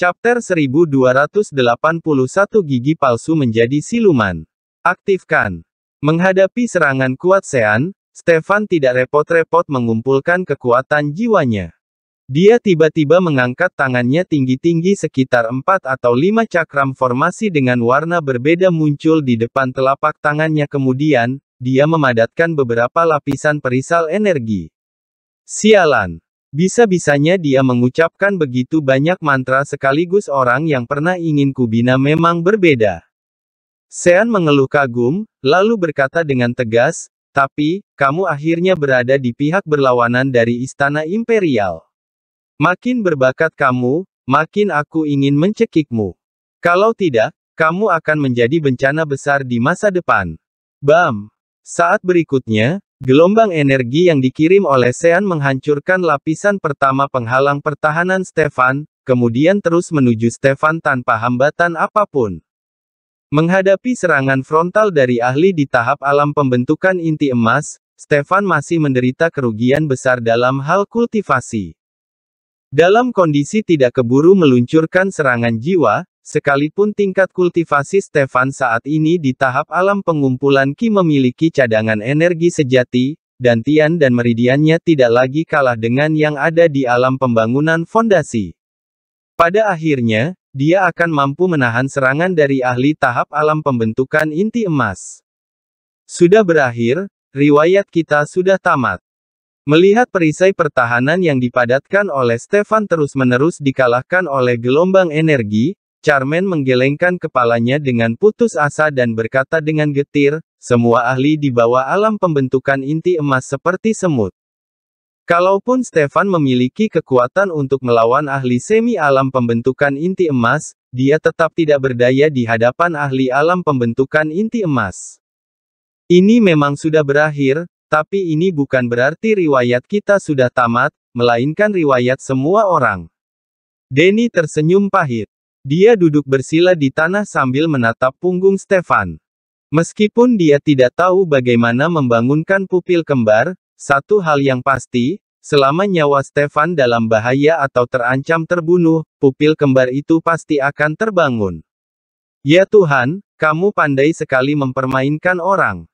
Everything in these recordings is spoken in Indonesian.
Chapter 1281 Gigi Palsu Menjadi Siluman. Aktifkan. Menghadapi serangan kuat Sean, Stefan tidak repot-repot mengumpulkan kekuatan jiwanya. Dia tiba-tiba mengangkat tangannya tinggi-tinggi sekitar 4 atau 5 cakram formasi dengan warna berbeda muncul di depan telapak tangannya kemudian, dia memadatkan beberapa lapisan perisal energi. Sialan. Bisa-bisanya dia mengucapkan begitu banyak mantra sekaligus orang yang pernah ingin kubina memang berbeda. Sean mengeluh kagum, lalu berkata dengan tegas, tapi, kamu akhirnya berada di pihak berlawanan dari istana imperial. Makin berbakat kamu, makin aku ingin mencekikmu. Kalau tidak, kamu akan menjadi bencana besar di masa depan. Bam! Saat berikutnya, Gelombang energi yang dikirim oleh Sean menghancurkan lapisan pertama penghalang pertahanan Stefan, kemudian terus menuju Stefan tanpa hambatan apapun. Menghadapi serangan frontal dari ahli di tahap alam pembentukan inti emas, Stefan masih menderita kerugian besar dalam hal kultivasi. Dalam kondisi tidak keburu meluncurkan serangan jiwa, Sekalipun tingkat kultivasi Stefan saat ini di tahap alam pengumpulan Qi memiliki cadangan energi sejati, dan Tian dan meridiannya tidak lagi kalah dengan yang ada di alam pembangunan fondasi. Pada akhirnya, dia akan mampu menahan serangan dari ahli tahap alam pembentukan inti emas. Sudah berakhir, riwayat kita sudah tamat. Melihat perisai pertahanan yang dipadatkan oleh Stefan terus-menerus dikalahkan oleh gelombang energi, Charmen menggelengkan kepalanya dengan putus asa dan berkata dengan getir, semua ahli di bawah alam pembentukan inti emas seperti semut. Kalaupun Stefan memiliki kekuatan untuk melawan ahli semi alam pembentukan inti emas, dia tetap tidak berdaya di hadapan ahli alam pembentukan inti emas. Ini memang sudah berakhir, tapi ini bukan berarti riwayat kita sudah tamat, melainkan riwayat semua orang. Denny tersenyum pahit. Dia duduk bersila di tanah sambil menatap punggung Stefan. Meskipun dia tidak tahu bagaimana membangunkan pupil kembar, satu hal yang pasti, selama nyawa Stefan dalam bahaya atau terancam terbunuh, pupil kembar itu pasti akan terbangun. Ya Tuhan, kamu pandai sekali mempermainkan orang.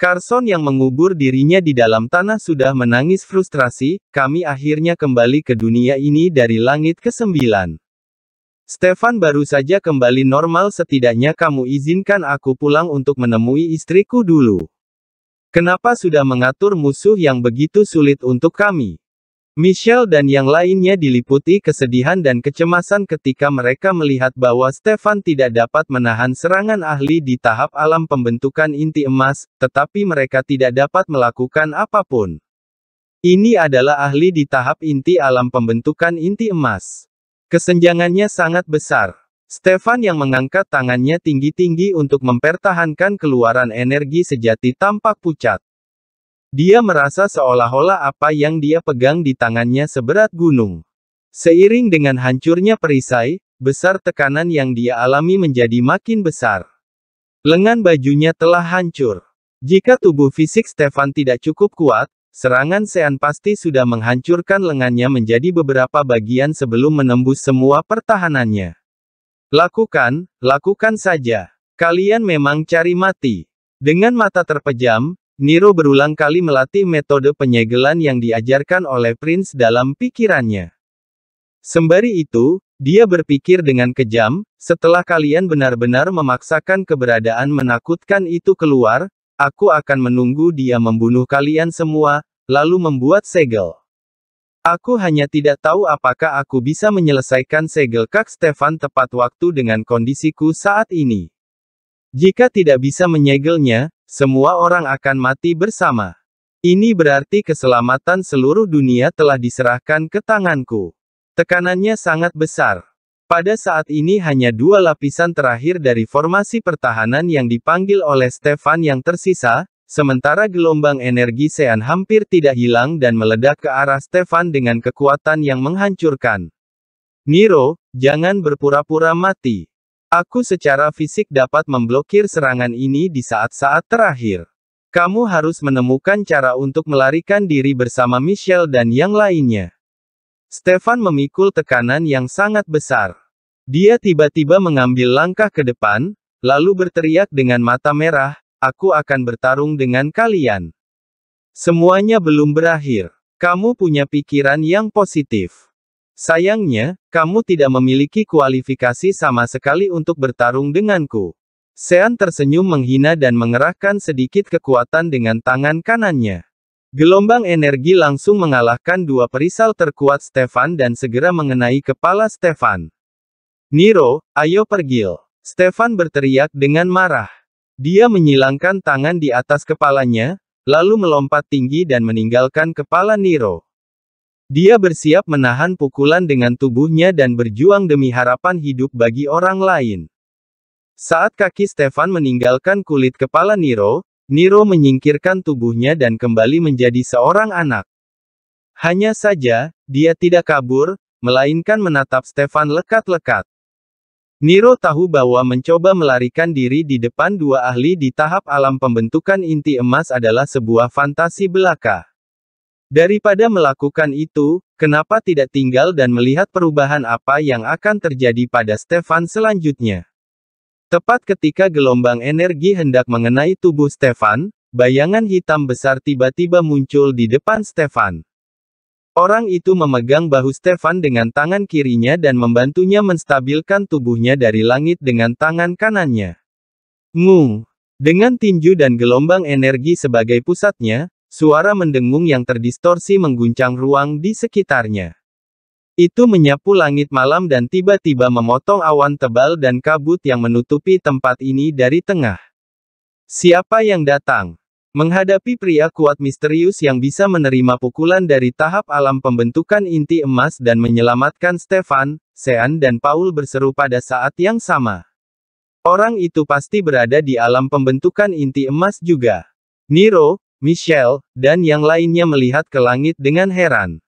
Carson yang mengubur dirinya di dalam tanah sudah menangis frustrasi, kami akhirnya kembali ke dunia ini dari langit ke sembilan. Stefan baru saja kembali normal setidaknya kamu izinkan aku pulang untuk menemui istriku dulu. Kenapa sudah mengatur musuh yang begitu sulit untuk kami? Michelle dan yang lainnya diliputi kesedihan dan kecemasan ketika mereka melihat bahwa Stefan tidak dapat menahan serangan ahli di tahap alam pembentukan inti emas, tetapi mereka tidak dapat melakukan apapun. Ini adalah ahli di tahap inti alam pembentukan inti emas. Kesenjangannya sangat besar. Stefan yang mengangkat tangannya tinggi-tinggi untuk mempertahankan keluaran energi sejati tampak pucat. Dia merasa seolah-olah apa yang dia pegang di tangannya seberat gunung. Seiring dengan hancurnya perisai, besar tekanan yang dia alami menjadi makin besar. Lengan bajunya telah hancur. Jika tubuh fisik Stefan tidak cukup kuat, Serangan Sean pasti sudah menghancurkan lengannya menjadi beberapa bagian sebelum menembus semua pertahanannya. Lakukan, lakukan saja. Kalian memang cari mati. Dengan mata terpejam, Nero berulang kali melatih metode penyegelan yang diajarkan oleh Prince dalam pikirannya. Sembari itu, dia berpikir dengan kejam, setelah kalian benar-benar memaksakan keberadaan menakutkan itu keluar, aku akan menunggu dia membunuh kalian semua, lalu membuat segel. Aku hanya tidak tahu apakah aku bisa menyelesaikan segel Kak Stefan tepat waktu dengan kondisiku saat ini. Jika tidak bisa menyegelnya, semua orang akan mati bersama. Ini berarti keselamatan seluruh dunia telah diserahkan ke tanganku. Tekanannya sangat besar. Pada saat ini hanya dua lapisan terakhir dari formasi pertahanan yang dipanggil oleh Stefan yang tersisa, Sementara gelombang energi Sean hampir tidak hilang dan meledak ke arah Stefan dengan kekuatan yang menghancurkan. Niro, jangan berpura-pura mati. Aku secara fisik dapat memblokir serangan ini di saat-saat terakhir. Kamu harus menemukan cara untuk melarikan diri bersama Michelle dan yang lainnya. Stefan memikul tekanan yang sangat besar. Dia tiba-tiba mengambil langkah ke depan, lalu berteriak dengan mata merah, aku akan bertarung dengan kalian. Semuanya belum berakhir. Kamu punya pikiran yang positif. Sayangnya, kamu tidak memiliki kualifikasi sama sekali untuk bertarung denganku. Sean tersenyum menghina dan mengerahkan sedikit kekuatan dengan tangan kanannya. Gelombang energi langsung mengalahkan dua perisal terkuat Stefan dan segera mengenai kepala Stefan. Niro, ayo pergil. Stefan berteriak dengan marah. Dia menyilangkan tangan di atas kepalanya, lalu melompat tinggi dan meninggalkan kepala Niro. Dia bersiap menahan pukulan dengan tubuhnya dan berjuang demi harapan hidup bagi orang lain. Saat kaki Stefan meninggalkan kulit kepala Niro, Niro menyingkirkan tubuhnya dan kembali menjadi seorang anak. Hanya saja, dia tidak kabur, melainkan menatap Stefan lekat-lekat. Niro tahu bahwa mencoba melarikan diri di depan dua ahli di tahap alam pembentukan inti emas adalah sebuah fantasi belaka. Daripada melakukan itu, kenapa tidak tinggal dan melihat perubahan apa yang akan terjadi pada Stefan selanjutnya? Tepat ketika gelombang energi hendak mengenai tubuh Stefan, bayangan hitam besar tiba-tiba muncul di depan Stefan. Orang itu memegang bahu Stefan dengan tangan kirinya dan membantunya menstabilkan tubuhnya dari langit dengan tangan kanannya. Ngung! Dengan tinju dan gelombang energi sebagai pusatnya, suara mendengung yang terdistorsi mengguncang ruang di sekitarnya. Itu menyapu langit malam dan tiba-tiba memotong awan tebal dan kabut yang menutupi tempat ini dari tengah. Siapa yang datang? Menghadapi pria kuat misterius yang bisa menerima pukulan dari tahap alam pembentukan inti emas dan menyelamatkan Stefan, Sean dan Paul berseru pada saat yang sama. Orang itu pasti berada di alam pembentukan inti emas juga. Nero, Michelle, dan yang lainnya melihat ke langit dengan heran.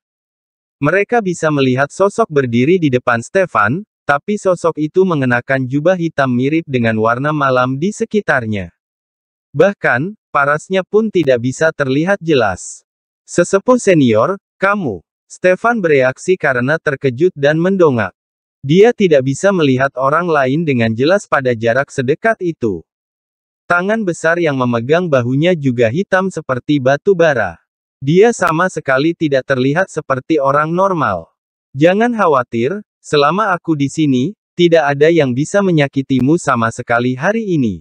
Mereka bisa melihat sosok berdiri di depan Stefan, tapi sosok itu mengenakan jubah hitam mirip dengan warna malam di sekitarnya. Bahkan, parasnya pun tidak bisa terlihat jelas. Sesepuh senior, kamu. Stefan bereaksi karena terkejut dan mendongak. Dia tidak bisa melihat orang lain dengan jelas pada jarak sedekat itu. Tangan besar yang memegang bahunya juga hitam seperti batu bara. Dia sama sekali tidak terlihat seperti orang normal. Jangan khawatir, selama aku di sini, tidak ada yang bisa menyakitimu sama sekali hari ini.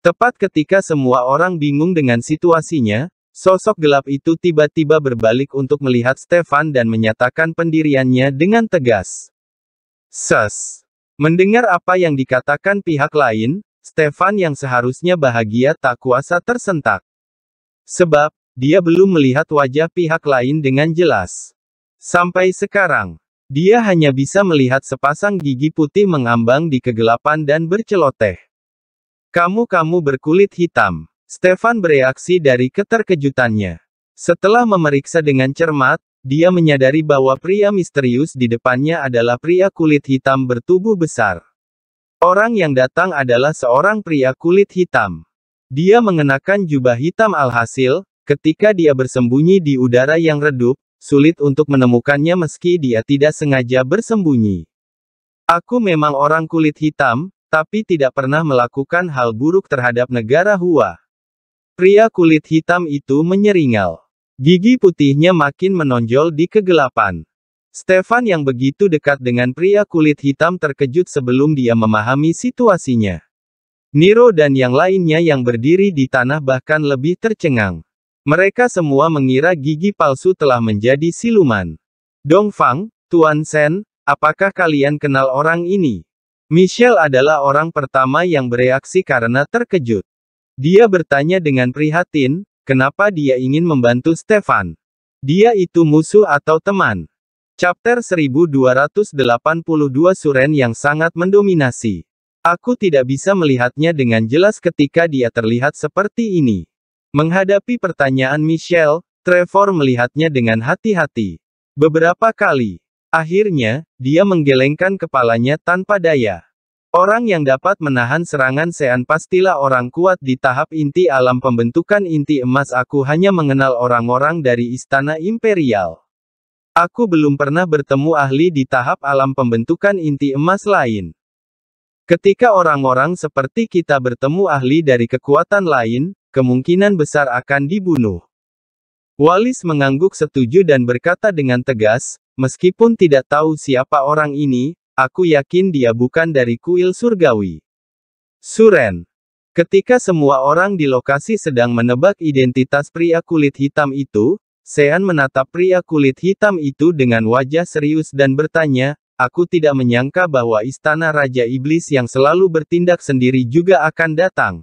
Tepat ketika semua orang bingung dengan situasinya, sosok gelap itu tiba-tiba berbalik untuk melihat Stefan dan menyatakan pendiriannya dengan tegas. Ses. Mendengar apa yang dikatakan pihak lain, Stefan yang seharusnya bahagia tak kuasa tersentak. Sebab, dia belum melihat wajah pihak lain dengan jelas. Sampai sekarang, dia hanya bisa melihat sepasang gigi putih mengambang di kegelapan dan berceloteh. Kamu-kamu berkulit hitam. Stefan bereaksi dari keterkejutannya. Setelah memeriksa dengan cermat, dia menyadari bahwa pria misterius di depannya adalah pria kulit hitam bertubuh besar. Orang yang datang adalah seorang pria kulit hitam. Dia mengenakan jubah hitam alhasil, ketika dia bersembunyi di udara yang redup, sulit untuk menemukannya meski dia tidak sengaja bersembunyi. Aku memang orang kulit hitam, tapi tidak pernah melakukan hal buruk terhadap negara Hua. Pria kulit hitam itu menyeringal. Gigi putihnya makin menonjol di kegelapan. Stefan yang begitu dekat dengan pria kulit hitam terkejut sebelum dia memahami situasinya. Niro dan yang lainnya yang berdiri di tanah bahkan lebih tercengang. Mereka semua mengira gigi palsu telah menjadi siluman. Dongfang, Tuan Sen, apakah kalian kenal orang ini? Michelle adalah orang pertama yang bereaksi karena terkejut. Dia bertanya dengan prihatin, kenapa dia ingin membantu Stefan. Dia itu musuh atau teman. Chapter 1282 Suren yang sangat mendominasi. Aku tidak bisa melihatnya dengan jelas ketika dia terlihat seperti ini. Menghadapi pertanyaan Michelle, Trevor melihatnya dengan hati-hati. Beberapa kali, Akhirnya, dia menggelengkan kepalanya tanpa daya. Orang yang dapat menahan serangan Sean pastilah orang kuat di tahap inti alam pembentukan inti emas aku hanya mengenal orang-orang dari istana imperial. Aku belum pernah bertemu ahli di tahap alam pembentukan inti emas lain. Ketika orang-orang seperti kita bertemu ahli dari kekuatan lain, kemungkinan besar akan dibunuh. Walis mengangguk setuju dan berkata dengan tegas, Meskipun tidak tahu siapa orang ini, aku yakin dia bukan dari kuil surgawi. Suren. Ketika semua orang di lokasi sedang menebak identitas pria kulit hitam itu, Sean menatap pria kulit hitam itu dengan wajah serius dan bertanya, aku tidak menyangka bahwa istana Raja Iblis yang selalu bertindak sendiri juga akan datang.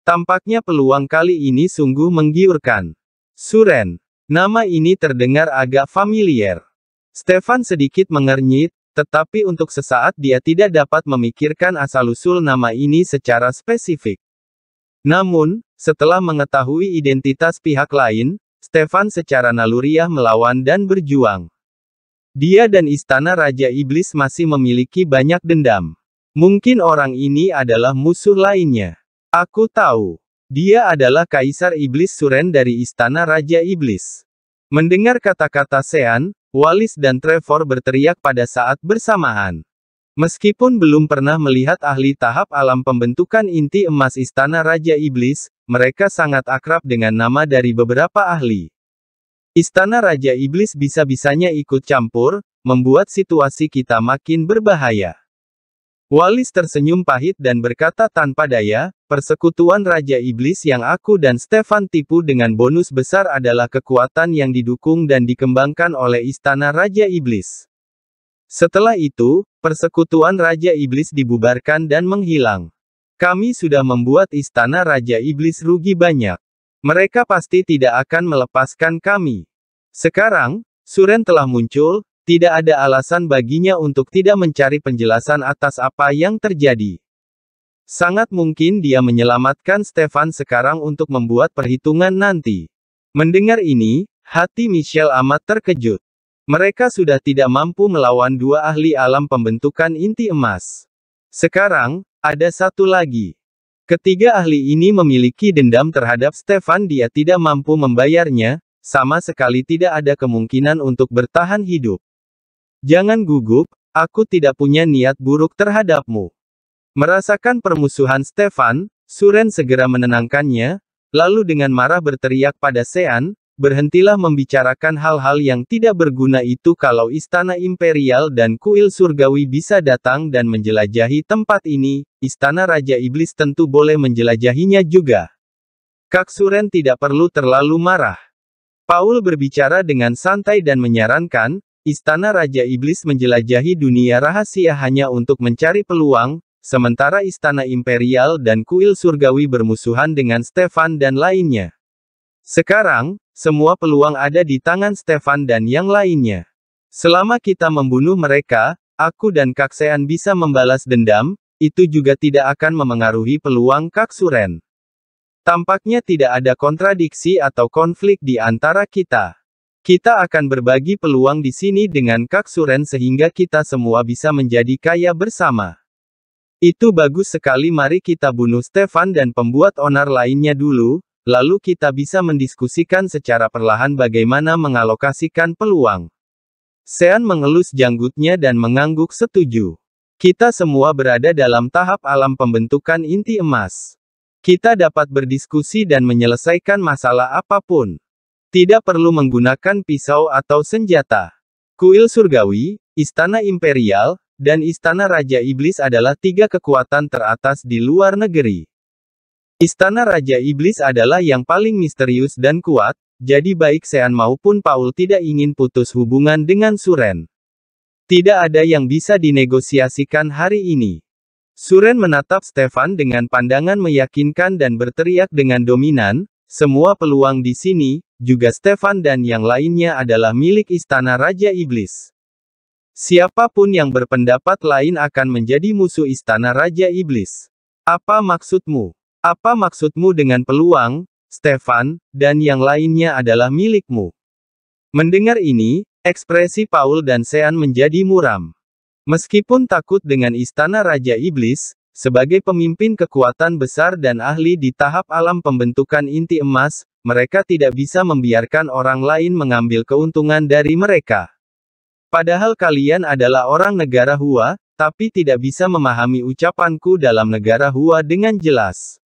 Tampaknya peluang kali ini sungguh menggiurkan. Suren. Nama ini terdengar agak familiar. Stefan sedikit mengernyit, tetapi untuk sesaat dia tidak dapat memikirkan asal-usul nama ini secara spesifik. Namun, setelah mengetahui identitas pihak lain, Stefan secara naluriah melawan dan berjuang. Dia dan istana Raja Iblis masih memiliki banyak dendam. Mungkin orang ini adalah musuh lainnya. Aku tahu. Dia adalah Kaisar Iblis Suren dari istana Raja Iblis. Mendengar kata-kata Sean, Wallis dan Trevor berteriak pada saat bersamaan. Meskipun belum pernah melihat ahli tahap alam pembentukan inti emas Istana Raja Iblis, mereka sangat akrab dengan nama dari beberapa ahli. Istana Raja Iblis bisa-bisanya ikut campur, membuat situasi kita makin berbahaya. Wallis tersenyum pahit dan berkata tanpa daya, Persekutuan Raja Iblis yang aku dan Stefan tipu dengan bonus besar adalah kekuatan yang didukung dan dikembangkan oleh Istana Raja Iblis. Setelah itu, persekutuan Raja Iblis dibubarkan dan menghilang. Kami sudah membuat Istana Raja Iblis rugi banyak. Mereka pasti tidak akan melepaskan kami. Sekarang, Suren telah muncul, tidak ada alasan baginya untuk tidak mencari penjelasan atas apa yang terjadi. Sangat mungkin dia menyelamatkan Stefan sekarang untuk membuat perhitungan nanti. Mendengar ini, hati Michelle amat terkejut. Mereka sudah tidak mampu melawan dua ahli alam pembentukan inti emas. Sekarang, ada satu lagi. Ketiga ahli ini memiliki dendam terhadap Stefan dia tidak mampu membayarnya, sama sekali tidak ada kemungkinan untuk bertahan hidup. Jangan gugup, aku tidak punya niat buruk terhadapmu. Merasakan permusuhan Stefan, Suren segera menenangkannya, lalu dengan marah berteriak pada Sean, berhentilah membicarakan hal-hal yang tidak berguna itu kalau istana imperial dan kuil surgawi bisa datang dan menjelajahi tempat ini, istana Raja Iblis tentu boleh menjelajahinya juga. Kak Suren tidak perlu terlalu marah. Paul berbicara dengan santai dan menyarankan, Istana Raja Iblis menjelajahi dunia rahasia hanya untuk mencari peluang, sementara istana imperial dan kuil surgawi bermusuhan dengan Stefan dan lainnya. Sekarang, semua peluang ada di tangan Stefan dan yang lainnya. Selama kita membunuh mereka, aku dan Kaksean bisa membalas dendam, itu juga tidak akan memengaruhi peluang Kaksuren. Tampaknya tidak ada kontradiksi atau konflik di antara kita. Kita akan berbagi peluang di sini dengan Kaksuren sehingga kita semua bisa menjadi kaya bersama. Itu bagus sekali mari kita bunuh Stefan dan pembuat onar lainnya dulu, lalu kita bisa mendiskusikan secara perlahan bagaimana mengalokasikan peluang. Sean mengelus janggutnya dan mengangguk setuju. Kita semua berada dalam tahap alam pembentukan inti emas. Kita dapat berdiskusi dan menyelesaikan masalah apapun. Tidak perlu menggunakan pisau atau senjata. Kuil surgawi, istana imperial, dan Istana Raja Iblis adalah tiga kekuatan teratas di luar negeri. Istana Raja Iblis adalah yang paling misterius dan kuat, jadi baik Sean maupun Paul tidak ingin putus hubungan dengan Suren. Tidak ada yang bisa dinegosiasikan hari ini. Suren menatap Stefan dengan pandangan meyakinkan dan berteriak dengan dominan, semua peluang di sini, juga Stefan dan yang lainnya adalah milik Istana Raja Iblis. Siapapun yang berpendapat lain akan menjadi musuh istana Raja Iblis. Apa maksudmu? Apa maksudmu dengan peluang, Stefan, dan yang lainnya adalah milikmu? Mendengar ini, ekspresi Paul dan Sean menjadi muram. Meskipun takut dengan istana Raja Iblis, sebagai pemimpin kekuatan besar dan ahli di tahap alam pembentukan inti emas, mereka tidak bisa membiarkan orang lain mengambil keuntungan dari mereka. Padahal kalian adalah orang negara Hua, tapi tidak bisa memahami ucapanku dalam negara Hua dengan jelas.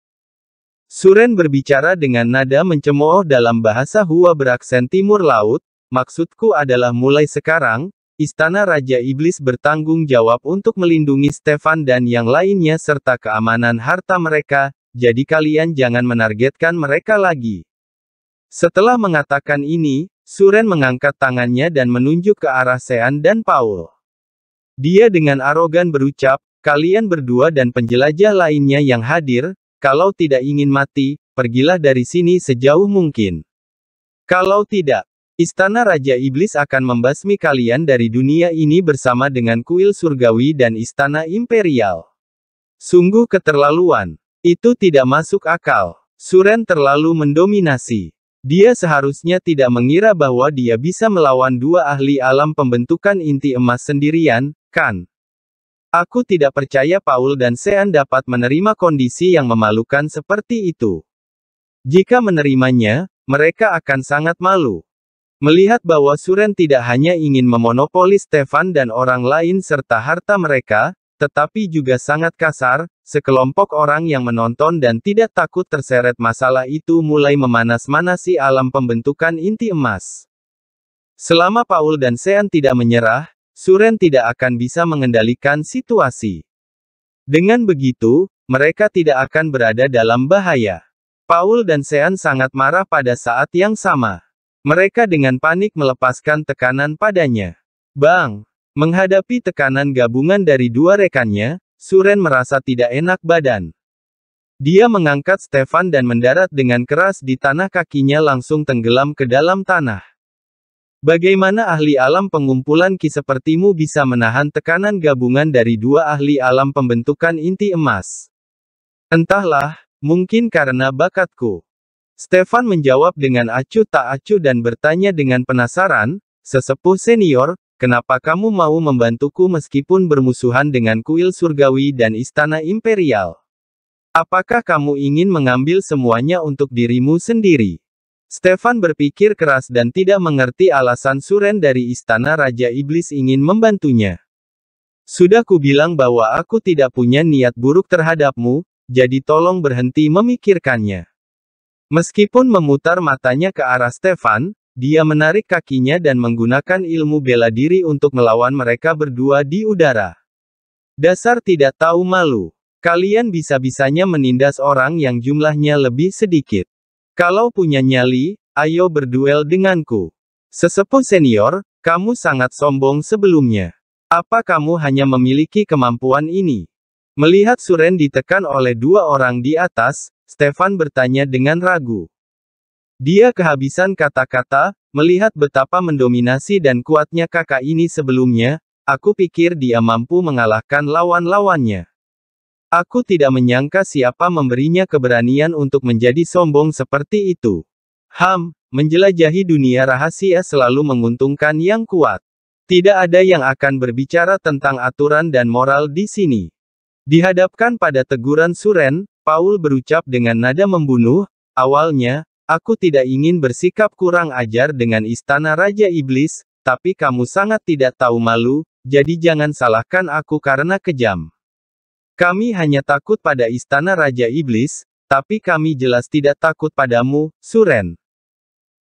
Suren berbicara dengan nada mencemooh dalam bahasa Hua beraksen timur laut, maksudku adalah mulai sekarang, Istana Raja Iblis bertanggung jawab untuk melindungi Stefan dan yang lainnya serta keamanan harta mereka, jadi kalian jangan menargetkan mereka lagi. Setelah mengatakan ini, Suren mengangkat tangannya dan menunjuk ke arah Sean dan Paul. Dia dengan arogan berucap, kalian berdua dan penjelajah lainnya yang hadir, kalau tidak ingin mati, pergilah dari sini sejauh mungkin. Kalau tidak, Istana Raja Iblis akan membasmi kalian dari dunia ini bersama dengan kuil surgawi dan istana imperial. Sungguh keterlaluan. Itu tidak masuk akal. Suren terlalu mendominasi. Dia seharusnya tidak mengira bahwa dia bisa melawan dua ahli alam pembentukan inti emas sendirian, kan? Aku tidak percaya Paul dan Sean dapat menerima kondisi yang memalukan seperti itu. Jika menerimanya, mereka akan sangat malu. Melihat bahwa Suren tidak hanya ingin memonopoli Stefan dan orang lain serta harta mereka, tetapi juga sangat kasar, Sekelompok orang yang menonton dan tidak takut terseret masalah itu mulai memanas-manasi alam pembentukan inti emas. Selama Paul dan Sean tidak menyerah, Suren tidak akan bisa mengendalikan situasi. Dengan begitu, mereka tidak akan berada dalam bahaya. Paul dan Sean sangat marah pada saat yang sama. Mereka dengan panik melepaskan tekanan padanya. Bang! Menghadapi tekanan gabungan dari dua rekannya, Suren merasa tidak enak badan. Dia mengangkat Stefan dan mendarat dengan keras di tanah kakinya langsung tenggelam ke dalam tanah. Bagaimana ahli alam pengumpulan Ki sepertimu bisa menahan tekanan gabungan dari dua ahli alam pembentukan inti emas? Entahlah, mungkin karena bakatku. Stefan menjawab dengan acuh tak acuh dan bertanya dengan penasaran, sesepuh senior, Kenapa kamu mau membantuku meskipun bermusuhan dengan kuil surgawi dan istana imperial? Apakah kamu ingin mengambil semuanya untuk dirimu sendiri? Stefan berpikir keras dan tidak mengerti alasan Suren dari istana Raja Iblis ingin membantunya. Sudah kubilang bahwa aku tidak punya niat buruk terhadapmu, jadi tolong berhenti memikirkannya. Meskipun memutar matanya ke arah Stefan, dia menarik kakinya dan menggunakan ilmu bela diri untuk melawan mereka berdua di udara. Dasar tidak tahu malu. Kalian bisa-bisanya menindas orang yang jumlahnya lebih sedikit. Kalau punya nyali, ayo berduel denganku. Sesepuh senior, kamu sangat sombong sebelumnya. Apa kamu hanya memiliki kemampuan ini? Melihat Suren ditekan oleh dua orang di atas, Stefan bertanya dengan ragu. Dia kehabisan kata-kata, melihat betapa mendominasi dan kuatnya kakak ini sebelumnya, aku pikir dia mampu mengalahkan lawan-lawannya. Aku tidak menyangka siapa memberinya keberanian untuk menjadi sombong seperti itu. Ham, menjelajahi dunia rahasia selalu menguntungkan yang kuat. Tidak ada yang akan berbicara tentang aturan dan moral di sini. Dihadapkan pada teguran Suren, Paul berucap dengan nada membunuh, awalnya, Aku tidak ingin bersikap kurang ajar dengan istana Raja Iblis, tapi kamu sangat tidak tahu malu, jadi jangan salahkan aku karena kejam. Kami hanya takut pada istana Raja Iblis, tapi kami jelas tidak takut padamu, Suren.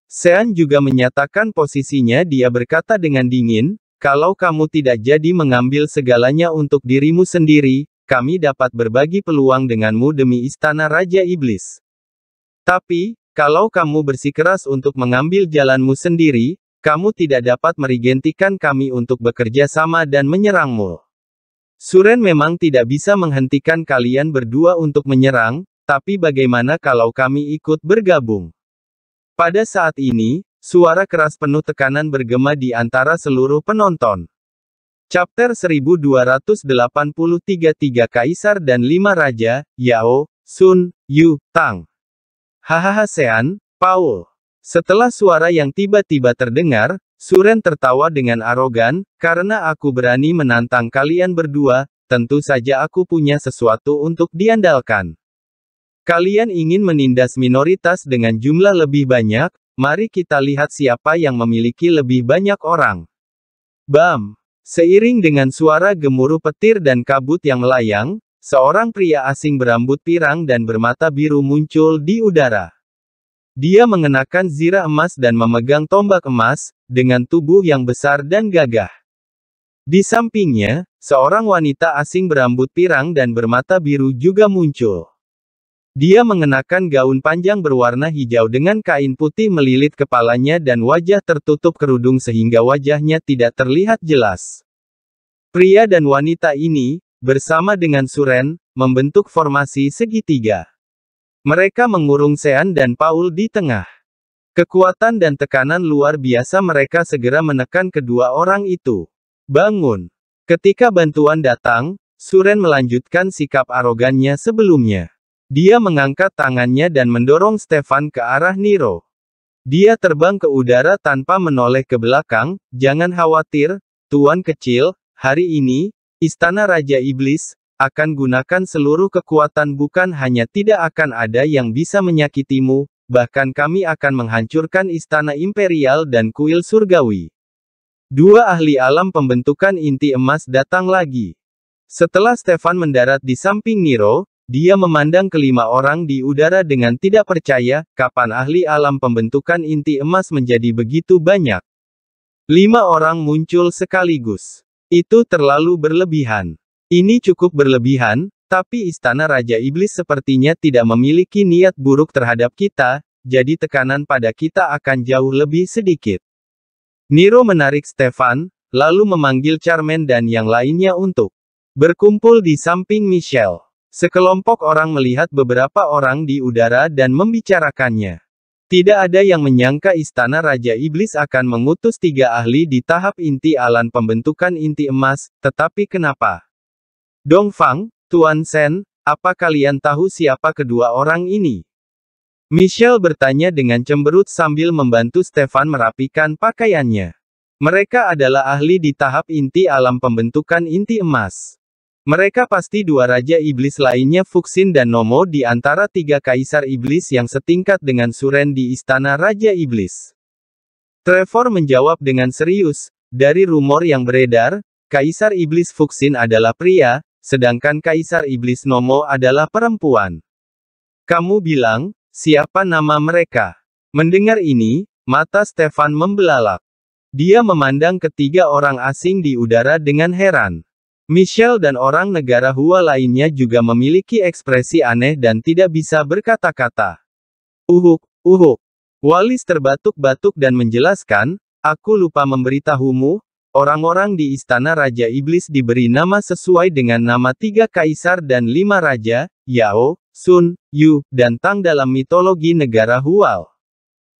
Sean juga menyatakan posisinya dia berkata dengan dingin, kalau kamu tidak jadi mengambil segalanya untuk dirimu sendiri, kami dapat berbagi peluang denganmu demi istana Raja Iblis. Tapi, kalau kamu bersikeras untuk mengambil jalanmu sendiri, kamu tidak dapat merigentikan kami untuk bekerja sama dan menyerangmu. Suren memang tidak bisa menghentikan kalian berdua untuk menyerang, tapi bagaimana kalau kami ikut bergabung? Pada saat ini, suara keras penuh tekanan bergema di antara seluruh penonton. Chapter 1283 Kaisar dan Lima Raja, Yao, Sun, Yu, Tang. Hahaha Sean, Paul. Setelah suara yang tiba-tiba terdengar, Suren tertawa dengan arogan, karena aku berani menantang kalian berdua, tentu saja aku punya sesuatu untuk diandalkan. Kalian ingin menindas minoritas dengan jumlah lebih banyak, mari kita lihat siapa yang memiliki lebih banyak orang. Bam! Seiring dengan suara gemuruh petir dan kabut yang melayang, Seorang pria asing berambut pirang dan bermata biru muncul di udara. Dia mengenakan zirah emas dan memegang tombak emas, dengan tubuh yang besar dan gagah. Di sampingnya, seorang wanita asing berambut pirang dan bermata biru juga muncul. Dia mengenakan gaun panjang berwarna hijau dengan kain putih melilit kepalanya dan wajah tertutup kerudung sehingga wajahnya tidak terlihat jelas. Pria dan wanita ini, bersama dengan Suren, membentuk formasi segitiga. Mereka mengurung Sean dan Paul di tengah. Kekuatan dan tekanan luar biasa mereka segera menekan kedua orang itu. Bangun! Ketika bantuan datang, Suren melanjutkan sikap arogannya sebelumnya. Dia mengangkat tangannya dan mendorong Stefan ke arah Niro. Dia terbang ke udara tanpa menoleh ke belakang, jangan khawatir, tuan kecil, hari ini, Istana Raja Iblis, akan gunakan seluruh kekuatan bukan hanya tidak akan ada yang bisa menyakitimu, bahkan kami akan menghancurkan istana imperial dan kuil surgawi. Dua ahli alam pembentukan inti emas datang lagi. Setelah Stefan mendarat di samping Niro, dia memandang kelima orang di udara dengan tidak percaya, kapan ahli alam pembentukan inti emas menjadi begitu banyak. Lima orang muncul sekaligus. Itu terlalu berlebihan. Ini cukup berlebihan, tapi istana Raja Iblis sepertinya tidak memiliki niat buruk terhadap kita, jadi tekanan pada kita akan jauh lebih sedikit. Nero menarik Stefan, lalu memanggil Charmen dan yang lainnya untuk berkumpul di samping Michelle. Sekelompok orang melihat beberapa orang di udara dan membicarakannya. Tidak ada yang menyangka istana Raja Iblis akan mengutus tiga ahli di tahap inti alan pembentukan inti emas, tetapi kenapa? Dongfang, Tuan Sen, apa kalian tahu siapa kedua orang ini? Michelle bertanya dengan cemberut sambil membantu Stefan merapikan pakaiannya. Mereka adalah ahli di tahap inti alam pembentukan inti emas. Mereka pasti dua raja iblis lainnya Fuxin dan Nomo di antara tiga kaisar iblis yang setingkat dengan Suren di istana Raja Iblis. Trevor menjawab dengan serius, dari rumor yang beredar, kaisar iblis Fuxin adalah pria, sedangkan kaisar iblis Nomo adalah perempuan. Kamu bilang, siapa nama mereka? Mendengar ini, mata Stefan membelalak. Dia memandang ketiga orang asing di udara dengan heran. Michelle dan orang negara Hua lainnya juga memiliki ekspresi aneh dan tidak bisa berkata-kata. Uhuk, uhuk. Walis terbatuk-batuk dan menjelaskan, aku lupa memberitahumu, orang-orang di istana Raja Iblis diberi nama sesuai dengan nama tiga kaisar dan lima raja, Yao, Sun, Yu, dan Tang dalam mitologi negara Hua.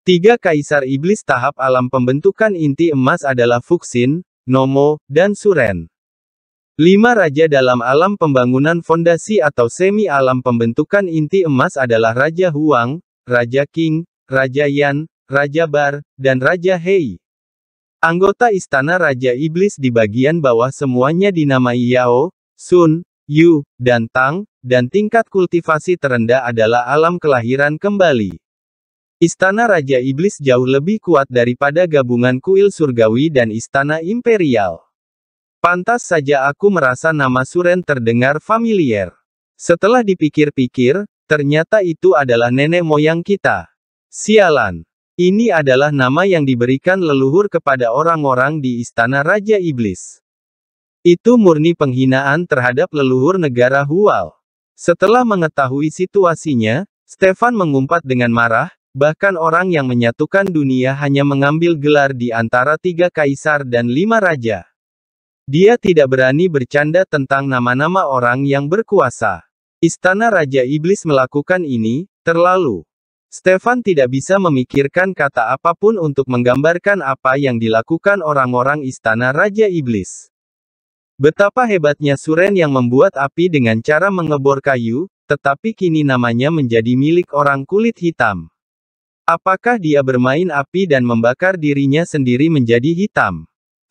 Tiga kaisar iblis tahap alam pembentukan inti emas adalah Fuxin, Nomo, dan Suren. Lima raja dalam alam pembangunan fondasi atau semi alam pembentukan inti emas adalah Raja Huang, Raja King, Raja Yan, Raja Bar, dan Raja Hei. Anggota istana Raja Iblis di bagian bawah semuanya dinamai Yao, Sun, Yu, dan Tang, dan tingkat kultivasi terendah adalah alam kelahiran kembali. Istana Raja Iblis jauh lebih kuat daripada gabungan kuil surgawi dan istana imperial. Pantas saja aku merasa nama Suren terdengar familiar. Setelah dipikir-pikir, ternyata itu adalah nenek moyang kita. Sialan. Ini adalah nama yang diberikan leluhur kepada orang-orang di istana Raja Iblis. Itu murni penghinaan terhadap leluhur negara Hual. Setelah mengetahui situasinya, Stefan mengumpat dengan marah, bahkan orang yang menyatukan dunia hanya mengambil gelar di antara tiga kaisar dan lima raja. Dia tidak berani bercanda tentang nama-nama orang yang berkuasa. Istana Raja Iblis melakukan ini, terlalu. Stefan tidak bisa memikirkan kata apapun untuk menggambarkan apa yang dilakukan orang-orang Istana Raja Iblis. Betapa hebatnya Suren yang membuat api dengan cara mengebor kayu, tetapi kini namanya menjadi milik orang kulit hitam. Apakah dia bermain api dan membakar dirinya sendiri menjadi hitam?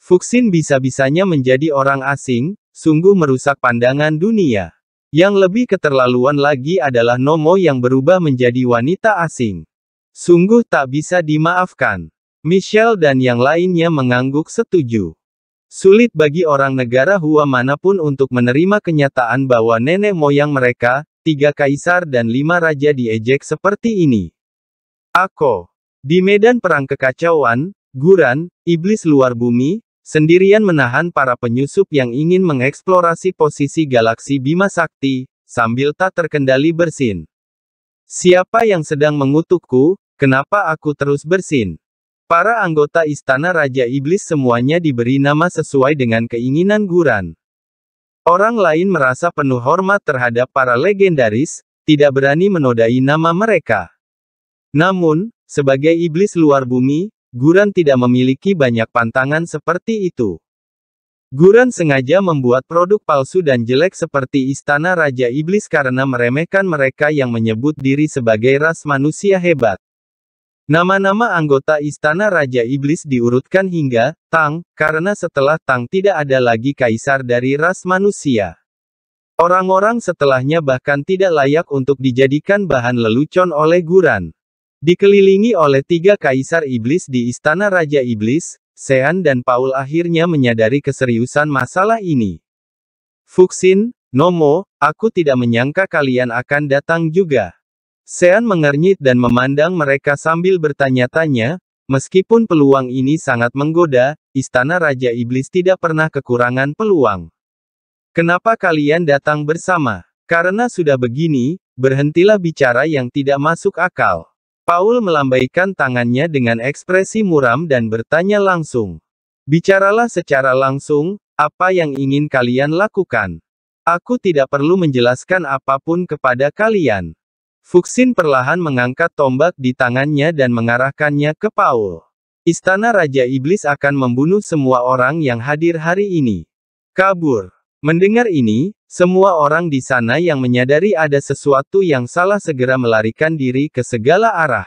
Fuxin bisa-bisanya menjadi orang asing, sungguh merusak pandangan dunia. Yang lebih keterlaluan lagi adalah Nomo yang berubah menjadi wanita asing. Sungguh tak bisa dimaafkan. Michelle dan yang lainnya mengangguk setuju. Sulit bagi orang negara Hua manapun untuk menerima kenyataan bahwa nenek moyang mereka, tiga kaisar dan lima raja diejek seperti ini. Ako. Di medan perang kekacauan, Guran, iblis luar bumi, Sendirian menahan para penyusup yang ingin mengeksplorasi posisi galaksi Bima Sakti, sambil tak terkendali bersin. Siapa yang sedang mengutukku, kenapa aku terus bersin? Para anggota Istana Raja Iblis semuanya diberi nama sesuai dengan keinginan Guran. Orang lain merasa penuh hormat terhadap para legendaris, tidak berani menodai nama mereka. Namun, sebagai iblis luar bumi, Guran tidak memiliki banyak pantangan seperti itu. Guran sengaja membuat produk palsu dan jelek seperti Istana Raja Iblis karena meremehkan mereka yang menyebut diri sebagai ras manusia hebat. Nama-nama anggota Istana Raja Iblis diurutkan hingga Tang, karena setelah Tang tidak ada lagi kaisar dari ras manusia. Orang-orang setelahnya bahkan tidak layak untuk dijadikan bahan lelucon oleh Guran. Dikelilingi oleh tiga kaisar iblis di istana Raja Iblis, Sean dan Paul akhirnya menyadari keseriusan masalah ini. Fuxin, Nomo, aku tidak menyangka kalian akan datang juga. Sean mengernyit dan memandang mereka sambil bertanya-tanya, meskipun peluang ini sangat menggoda, istana Raja Iblis tidak pernah kekurangan peluang. Kenapa kalian datang bersama? Karena sudah begini, berhentilah bicara yang tidak masuk akal. Paul melambaikan tangannya dengan ekspresi muram dan bertanya langsung. Bicaralah secara langsung, apa yang ingin kalian lakukan. Aku tidak perlu menjelaskan apapun kepada kalian. Fuxin perlahan mengangkat tombak di tangannya dan mengarahkannya ke Paul. Istana Raja Iblis akan membunuh semua orang yang hadir hari ini. Kabur. Mendengar ini, semua orang di sana yang menyadari ada sesuatu yang salah segera melarikan diri ke segala arah.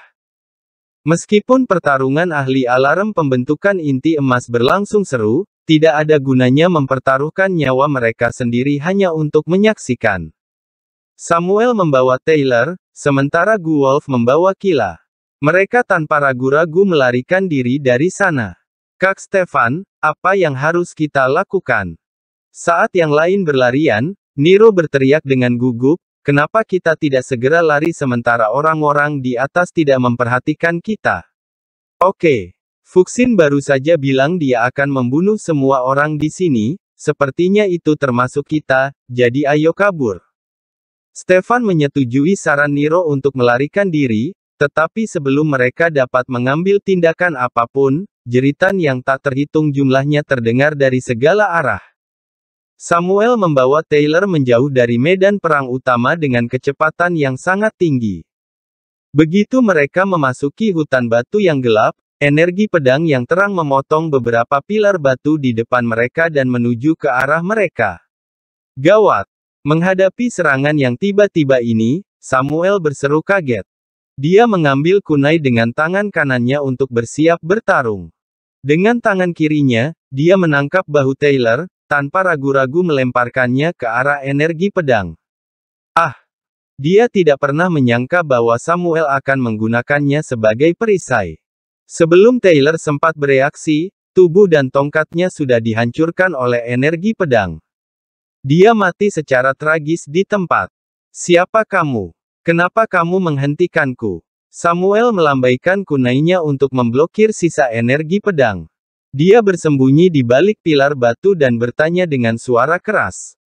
Meskipun pertarungan ahli alarm pembentukan inti emas berlangsung seru, tidak ada gunanya mempertaruhkan nyawa mereka sendiri hanya untuk menyaksikan. Samuel membawa Taylor, sementara Gu Wolf membawa Kila. Mereka tanpa ragu-ragu melarikan diri dari sana. Kak Stefan, apa yang harus kita lakukan? Saat yang lain berlarian, Niro berteriak dengan gugup, kenapa kita tidak segera lari sementara orang-orang di atas tidak memperhatikan kita? Oke. Fuxin baru saja bilang dia akan membunuh semua orang di sini, sepertinya itu termasuk kita, jadi ayo kabur. Stefan menyetujui saran Niro untuk melarikan diri, tetapi sebelum mereka dapat mengambil tindakan apapun, jeritan yang tak terhitung jumlahnya terdengar dari segala arah. Samuel membawa Taylor menjauh dari medan perang utama dengan kecepatan yang sangat tinggi. Begitu mereka memasuki hutan batu yang gelap, energi pedang yang terang memotong beberapa pilar batu di depan mereka dan menuju ke arah mereka. Gawat! Menghadapi serangan yang tiba-tiba ini, Samuel berseru kaget. Dia mengambil kunai dengan tangan kanannya untuk bersiap bertarung. Dengan tangan kirinya, dia menangkap bahu Taylor, tanpa ragu-ragu melemparkannya ke arah energi pedang. Ah! Dia tidak pernah menyangka bahwa Samuel akan menggunakannya sebagai perisai. Sebelum Taylor sempat bereaksi, tubuh dan tongkatnya sudah dihancurkan oleh energi pedang. Dia mati secara tragis di tempat. Siapa kamu? Kenapa kamu menghentikanku? Samuel melambaikan kunainya untuk memblokir sisa energi pedang. Dia bersembunyi di balik pilar batu dan bertanya dengan suara keras.